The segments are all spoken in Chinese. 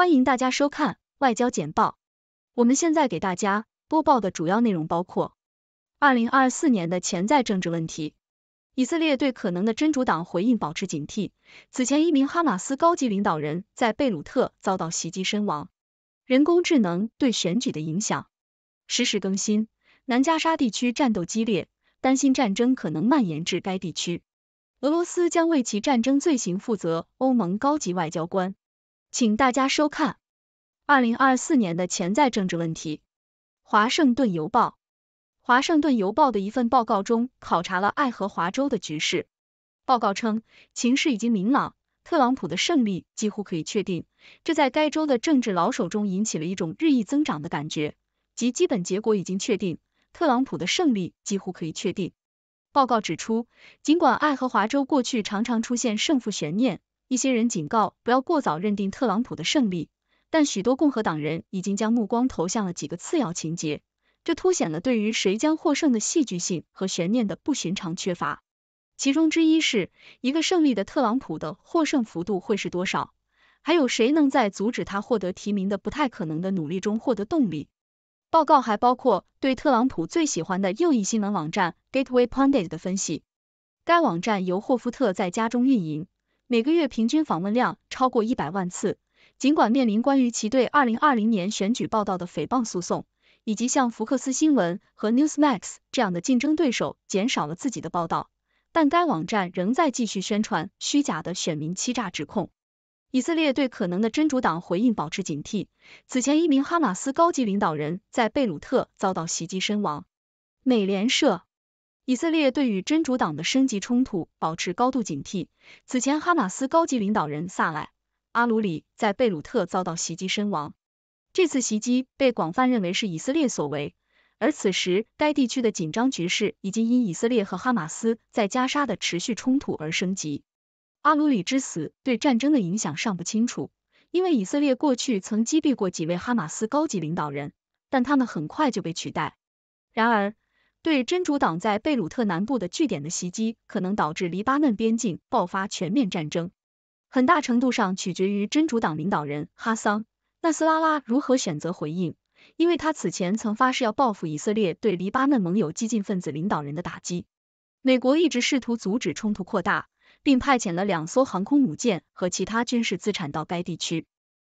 欢迎大家收看外交简报。我们现在给大家播报的主要内容包括：二零二四年的潜在政治问题，以色列对可能的真主党回应保持警惕；此前一名哈马斯高级领导人，在贝鲁特遭到袭击身亡；人工智能对选举的影响；实时更新，南加沙地区战斗激烈，担心战争可能蔓延至该地区；俄罗斯将为其战争罪行负责；欧盟高级外交官。请大家收看二零二四年的潜在政治问题。华盛顿邮报，华盛顿邮报的一份报告中考察了爱荷华州的局势。报告称，情势已经明朗，特朗普的胜利几乎可以确定。这在该州的政治老手中引起了一种日益增长的感觉，即基本结果已经确定，特朗普的胜利几乎可以确定。报告指出，尽管爱荷华州过去常常出现胜负悬念。一些人警告不要过早认定特朗普的胜利，但许多共和党人已经将目光投向了几个次要情节，这凸显了对于谁将获胜的戏剧性和悬念的不寻常缺乏。其中之一是一个胜利的特朗普的获胜幅度会是多少，还有谁能在阻止他获得提名的不太可能的努力中获得动力。报告还包括对特朗普最喜欢的右翼新闻网站 Gateway Pundit 的分析，该网站由霍夫特在家中运营。每个月平均访问量超过一百万次。尽管面临关于其对二零二零年选举报道的诽谤诉讼，以及像福克斯新闻和 Newsmax 这样的竞争对手减少了自己的报道，但该网站仍在继续宣传虚假的选民欺诈指控。以色列对可能的真主党回应保持警惕。此前，一名哈马斯高级领导人在贝鲁特遭到袭击身亡。美联社。以色列对与真主党的升级冲突保持高度警惕。此前，哈马斯高级领导人萨莱·阿鲁里在贝鲁特遭到袭击身亡，这次袭击被广泛认为是以色列所为。而此时，该地区的紧张局势已经因以色列和哈马斯在加沙的持续冲突而升级。阿鲁里之死对战争的影响尚不清楚，因为以色列过去曾击毙过几位哈马斯高级领导人，但他们很快就被取代。然而，对真主党在贝鲁特南部的据点的袭击可能导致黎巴嫩边境爆发全面战争，很大程度上取决于真主党领导人哈桑·纳斯拉拉如何选择回应，因为他此前曾发誓要报复以色列对黎巴嫩盟友激进分子领导人的打击。美国一直试图阻止冲突扩大，并派遣了两艘航空母舰和其他军事资产到该地区。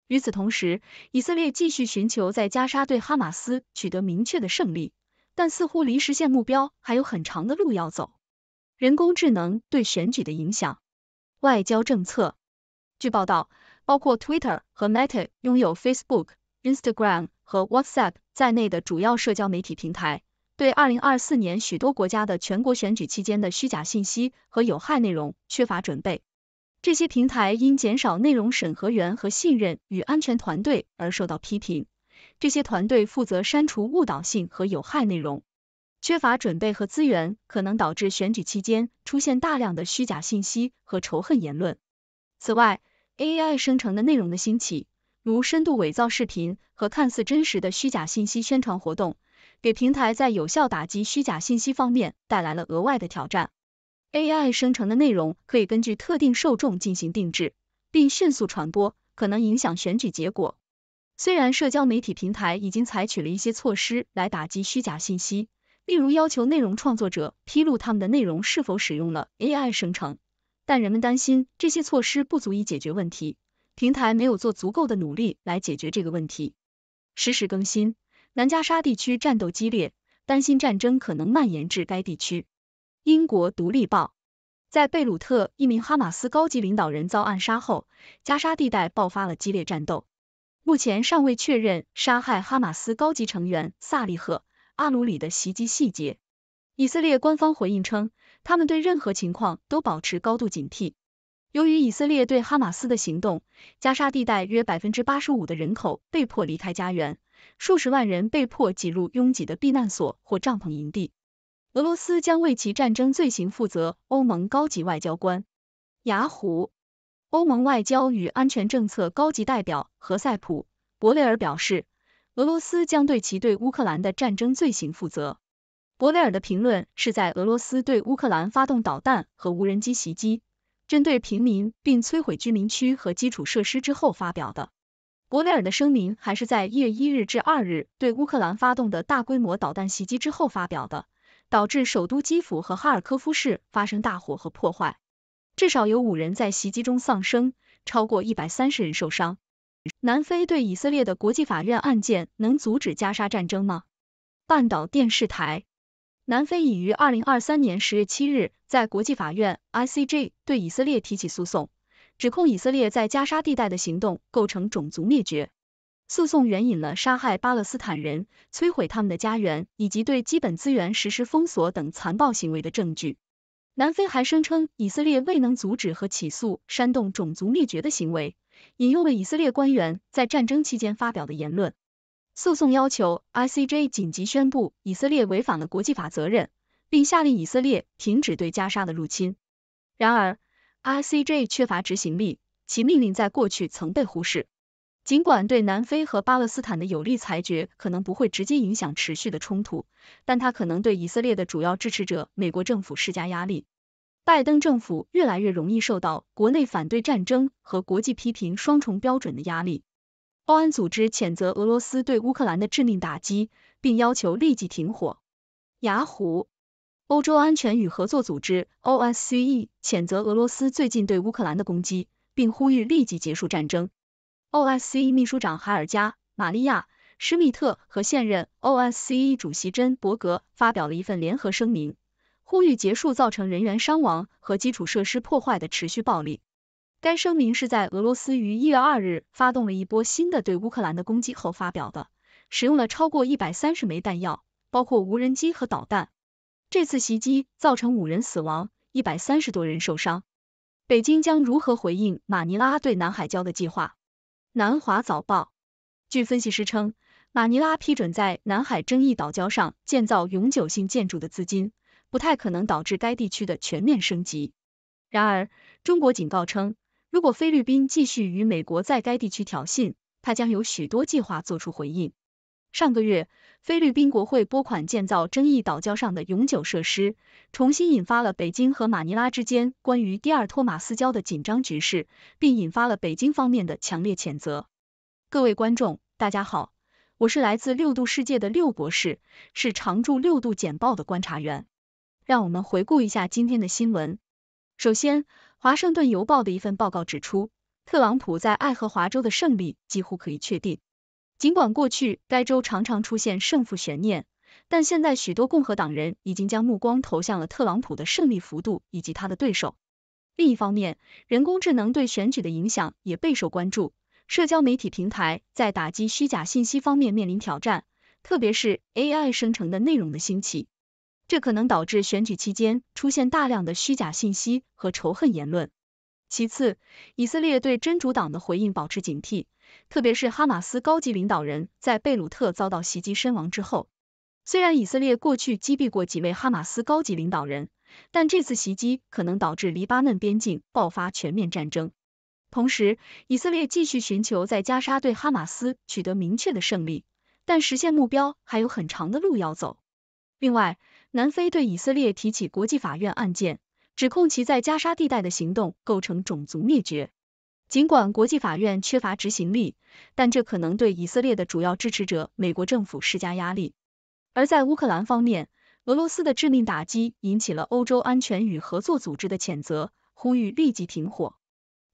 与此同时，以色列继续寻求在加沙对哈马斯取得明确的胜利。但似乎离实现目标还有很长的路要走。人工智能对选举的影响，外交政策。据报道，包括 Twitter 和 Meta 拥有 Facebook、Instagram 和 WhatsApp 在内的主要社交媒体平台，对二零二四年许多国家的全国选举期间的虚假信息和有害内容缺乏准备。这些平台因减少内容审核员和信任与安全团队而受到批评。这些团队负责删除误导性和有害内容，缺乏准备和资源可能导致选举期间出现大量的虚假信息和仇恨言论。此外，AI 生成的内容的兴起，如深度伪造视频和看似真实的虚假信息宣传活动，给平台在有效打击虚假信息方面带来了额外的挑战。AI 生成的内容可以根据特定受众进行定制，并迅速传播，可能影响选举结果。虽然社交媒体平台已经采取了一些措施来打击虚假信息，例如要求内容创作者披露他们的内容是否使用了 AI 生成，但人们担心这些措施不足以解决问题，平台没有做足够的努力来解决这个问题。实时更新，南加沙地区战斗激烈，担心战争可能蔓延至该地区。英国独立报，在贝鲁特一名哈马斯高级领导人遭暗杀后，加沙地带爆发了激烈战斗。目前尚未确认杀害哈马斯高级成员萨利赫·阿鲁里的袭击细节。以色列官方回应称，他们对任何情况都保持高度警惕。由于以色列对哈马斯的行动，加沙地带约百分之八十五的人口被迫离开家园，数十万人被迫挤入拥挤的避难所或帐篷营地。俄罗斯将为其战争罪行负责。欧盟高级外交官，雅虎。欧盟外交与安全政策高级代表何塞普·博雷尔表示，俄罗斯将对其对乌克兰的战争罪行负责。博雷尔的评论是在俄罗斯对乌克兰发动导弹和无人机袭击，针对平民并摧毁居民区和基础设施之后发表的。博雷尔的声明还是在1月1日至2日对乌克兰发动的大规模导弹袭击之后发表的，导致首都基辅和哈尔科夫市发生大火和破坏。至少有五人在袭击中丧生，超过一百三十人受伤。南非对以色列的国际法院案件能阻止加沙战争吗？半岛电视台。南非已于二零二三年十月七日在国际法院 （ICJ） 对以色列提起诉讼，指控以色列在加沙地带的行动构成种族灭绝。诉讼援引了杀害巴勒斯坦人、摧毁他们的家园以及对基本资源实施封锁等残暴行为的证据。南非还声称，以色列未能阻止和起诉煽动种族灭绝的行为，引用了以色列官员在战争期间发表的言论。诉讼要求 ICJ 紧急宣布以色列违反了国际法责任，并下令以色列停止对加沙的入侵。然而，ICJ 缺乏执行力，其命令在过去曾被忽视。尽管对南非和巴勒斯坦的有利裁决可能不会直接影响持续的冲突，但它可能对以色列的主要支持者美国政府施加压力。拜登政府越来越容易受到国内反对战争和国际批评双重标准的压力。欧安组织谴责俄罗斯对乌克兰的致命打击，并要求立即停火。雅虎，欧洲安全与合作组织 （OSCE） 谴责俄罗斯最近对乌克兰的攻击，并呼吁立即结束战争。OSCE 秘书长海尔加·玛利亚·施密特和现任 OSCE 主席珍·伯格发表了一份联合声明，呼吁结束造成人员伤亡和基础设施破坏的持续暴力。该声明是在俄罗斯于一月二日发动了一波新的对乌克兰的攻击后发表的，使用了超过一百三十枚弹药，包括无人机和导弹。这次袭击造成五人死亡，一百三十多人受伤。北京将如何回应马尼拉对南海礁的计划？南华早报，据分析师称，马尼拉批准在南海争议岛礁上建造永久性建筑的资金，不太可能导致该地区的全面升级。然而，中国警告称，如果菲律宾继续与美国在该地区挑衅，它将有许多计划作出回应。上个月，菲律宾国会拨款建造争议岛礁上的永久设施，重新引发了北京和马尼拉之间关于第二托马斯礁的紧张局势，并引发了北京方面的强烈谴责。各位观众，大家好，我是来自六度世界的六博士，是常驻六度简报的观察员。让我们回顾一下今天的新闻。首先，华盛顿邮报的一份报告指出，特朗普在爱荷华州的胜利几乎可以确定。尽管过去该州常常出现胜负悬念，但现在许多共和党人已经将目光投向了特朗普的胜利幅度以及他的对手。另一方面，人工智能对选举的影响也备受关注。社交媒体平台在打击虚假信息方面面临挑战，特别是 AI 生成的内容的兴起，这可能导致选举期间出现大量的虚假信息和仇恨言论。其次，以色列对真主党的回应保持警惕，特别是哈马斯高级领导人，在贝鲁特遭到袭击身亡之后。虽然以色列过去击毙过几位哈马斯高级领导人，但这次袭击可能导致黎巴嫩边境爆发全面战争。同时，以色列继续寻求在加沙对哈马斯取得明确的胜利，但实现目标还有很长的路要走。另外，南非对以色列提起国际法院案件。指控其在加沙地带的行动构成种族灭绝。尽管国际法院缺乏执行力，但这可能对以色列的主要支持者美国政府施加压力。而在乌克兰方面，俄罗斯的致命打击引起了欧洲安全与合作组织的谴责，呼吁立即停火。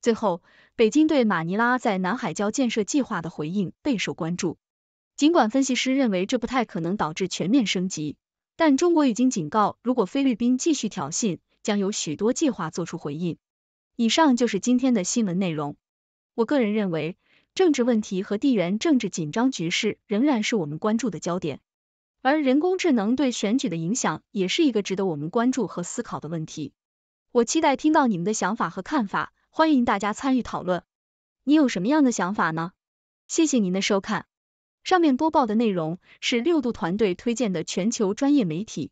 最后，北京对马尼拉在南海礁建设计划的回应备受关注。尽管分析师认为这不太可能导致全面升级，但中国已经警告，如果菲律宾继续挑衅，将有许多计划做出回应。以上就是今天的新闻内容。我个人认为，政治问题和地缘政治紧张局势仍然是我们关注的焦点，而人工智能对选举的影响也是一个值得我们关注和思考的问题。我期待听到你们的想法和看法，欢迎大家参与讨论。你有什么样的想法呢？谢谢您的收看。上面播报的内容是六度团队推荐的全球专业媒体。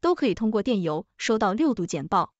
都可以通过电邮收到六度简报。